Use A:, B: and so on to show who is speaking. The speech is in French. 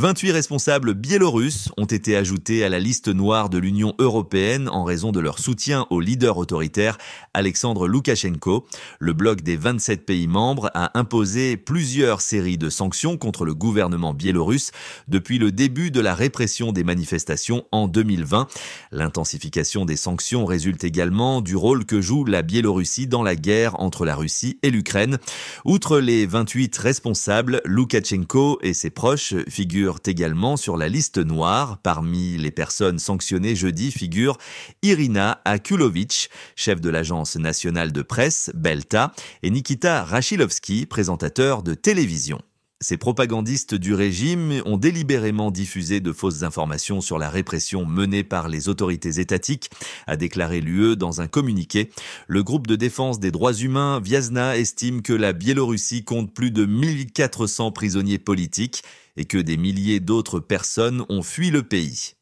A: 28 responsables biélorusses ont été ajoutés à la liste noire de l'Union européenne en raison de leur soutien au leader autoritaire Alexandre Loukachenko. Le bloc des 27 pays membres a imposé plusieurs séries de sanctions contre le gouvernement biélorusse depuis le début de la répression des manifestations en 2020. L'intensification des sanctions résulte également du rôle que joue la Biélorussie dans la guerre entre la Russie et l'Ukraine. Outre les 28 responsables, Loukachenko et ses proches figurent également sur la liste noire. Parmi les personnes sanctionnées jeudi figure Irina Akulovitch, chef de l'agence nationale de presse Belta, et Nikita Rachilovski, présentateur de télévision. Ces propagandistes du régime ont délibérément diffusé de fausses informations sur la répression menée par les autorités étatiques, a déclaré l'UE dans un communiqué. Le groupe de défense des droits humains Viasna estime que la Biélorussie compte plus de 1400 prisonniers politiques et que des milliers d'autres personnes ont fui le pays.